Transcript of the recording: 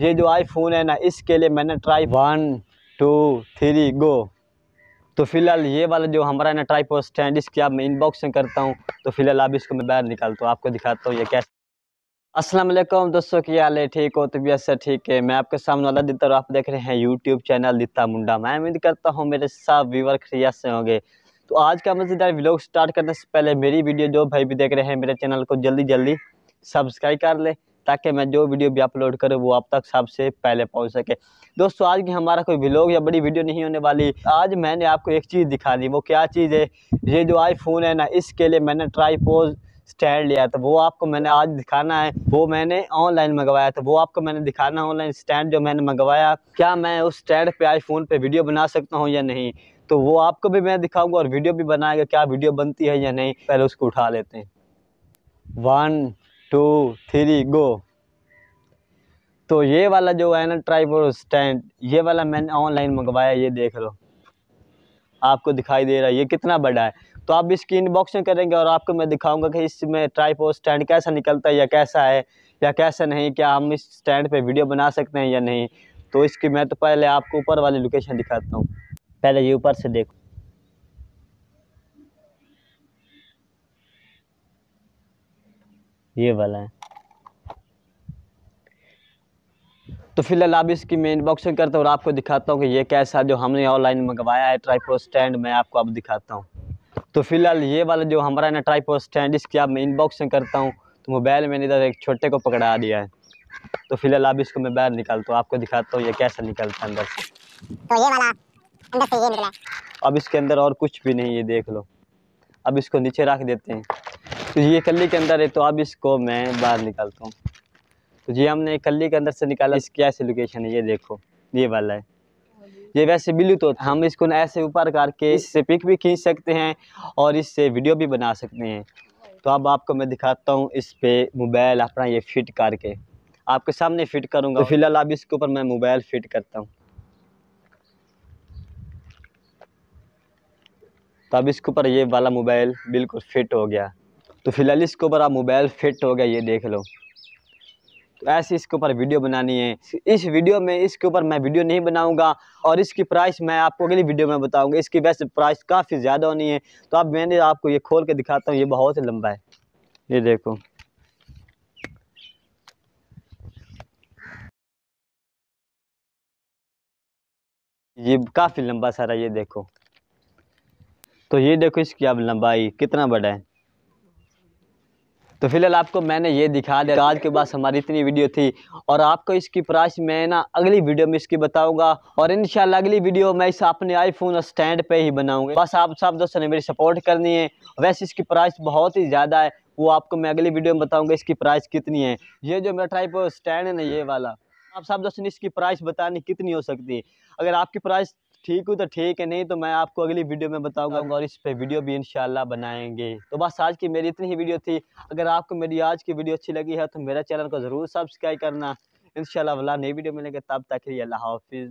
ये जो आईफोन है ना इसके लिए मैंने try one two three go तो फिलहाल ये वाला जो हमारा ना ट्राई पोस्ट है इसकी आप मैं इनबॉक्सिंग करता हूँ तो फिलहाल आप इसको मैं बाहर निकालता हूँ आपको दिखाता हूँ ये कैसे असलम दोस्तों की हाल है ठीक हो तबीयत से ठीक है मैं आपके सामने वाला दिता और आप देख रहे हैं यूट्यूब चैनल दिता मुंडा मैं उम्मीद करता हूँ मेरे सब व्यूवर खरीद से होंगे तो आज का मज़ेदार व्लॉग स्टार्ट करने से पहले मेरी वीडियो जो भाई भी देख रहे हैं मेरे चैनल को जल्दी जल्दी सब्सक्राइब कर ले ताकि मैं जो वीडियो भी अपलोड करूँ वो आप तक सबसे पहले पहुँच सके दोस्तों आज की हमारा कोई ब्लॉग या बड़ी वीडियो नहीं होने वाली आज मैंने आपको एक चीज़ दिखा दी वो क्या चीज़ है ये जो आईफोन है ना इसके लिए मैंने ट्राई स्टैंड लिया था वो आपको मैंने आज दिखाना है वो मैंने ऑनलाइन मंगवाया था वो आपको मैंने दिखाना ऑनलाइन स्टैंड जो मैंने मंगवाया क्या मैं उस स्टैंड पे आईफोन पे वीडियो बना सकता हूँ या नहीं तो वो आपको भी मैं दिखाऊंगा और वीडियो भी बनाएगा क्या वीडियो बनती है या नहीं पहले उसको उठा लेते हैं वन टू थ्री गो तो ये वाला जो है ना ट्राईपोर्ट स्टैंड ये वाला मैंने ऑनलाइन मंगवाया ये देख लो आपको दिखाई दे रहा है ये कितना बड़ा है तो आप इसकी इनबॉक्सिंग करेंगे और आपको मैं दिखाऊंगा कि इसमें ट्राईपोर्ट स्टैंड कैसा निकलता है या कैसा है या कैसा नहीं क्या हम इस स्टैंड पे वीडियो बना सकते हैं या नहीं तो इसकी मैं तो पहले आपको ऊपर वाली लोकेशन दिखाता हूँ पहले ये ऊपर से देखो ये वाला है तो फिलहाल आप इसकी मैं इनबॉक्सिंग करता हूँ और आपको दिखाता हूँ कि ये कैसा जो हमने ऑनलाइन मंगवाया है ट्राइपो स्टैंड मैं आपको अब दिखाता हूँ तो फिलहाल ये वाला जो हमारा ना ट्राईपोर स्टैंड इसकी आप मैं इनबॉक्सिंग करता हूँ तो मोबाइल मैंने इधर एक छोटे को पकड़ा दिया है तो फिलहाल आप इसको मैं बाहर निकालता हूँ आपको दिखाता हूँ ये कैसा निकलता है अंदर से तो अब इसके अंदर और कुछ भी नहीं ये देख लो अब इसको नीचे रख देते हैं तो ये कली के अंदर है तो अब इसको मैं बाहर निकालता हूँ तो ये हमने कली के अंदर से निकाला इस क्या लोकेशन है ये देखो ये वाला है ये वैसे बिल्लू तो हम इसको ऐसे ऊपर करके इससे पिक भी खींच सकते हैं और इससे वीडियो भी बना सकते हैं तो अब आपको मैं दिखाता हूँ इस पर मोबाइल अपना ये फिट करके आपके सामने फिट करूँगा तो फिलहाल अब इसके ऊपर मैं मोबाइल फिट करता हूँ तो अब इसके ऊपर ये वाला मोबाइल बिल्कुल फिट हो गया तो फिलहाल इसके ऊपर आप मोबाइल फिट हो गया ये देख लो तो ऐसे इसके ऊपर वीडियो बनानी है इस वीडियो में इसके ऊपर मैं वीडियो नहीं बनाऊंगा और इसकी प्राइस मैं आपको अगली वीडियो में बताऊंगा इसकी वैसे प्राइस काफ़ी ज़्यादा होनी है तो अब मैंने आपको ये खोल के दिखाता हूँ ये बहुत लंबा है ये देखो ये काफ़ी लंबा सारा ये देखो तो ये देखो इसकी अब लंबाई कितना बड़ा है तो फिलहाल आपको मैंने ये दिखा दिया आज के बाद हमारी इतनी वीडियो थी और आपको इसकी प्राइस मैं ना अगली वीडियो में इसकी बताऊंगा और इन अगली वीडियो मैं इस अपने आईफोन स्टैंड पर ही बनाऊँगा बस आप सब दोस्तों ने मेरी सपोर्ट करनी है वैसे इसकी प्राइस बहुत ही ज़्यादा है वो आपको मैं अगली वीडियो में बताऊँगा इसकी प्राइस कितनी है ये जो मेरा टाइप स्टैंड है ना ये वाला आप सब दोस्तों ने इसकी प्राइस बतानी कितनी हो सकती है अगर आपकी प्राइस ठीक हूँ तो ठीक है नहीं तो मैं आपको अगली वीडियो में बताऊंगा और इस पे वीडियो भी इंशाल्लाह बनाएंगे तो बस आज की मेरी इतनी ही वीडियो थी अगर आपको मेरी आज की वीडियो अच्छी लगी है तो मेरा चैनल को ज़रूर सब्सक्राइब करना इन वाला नई वीडियो मिलेंगे तब तक के लिए अल्लाह हाफिज़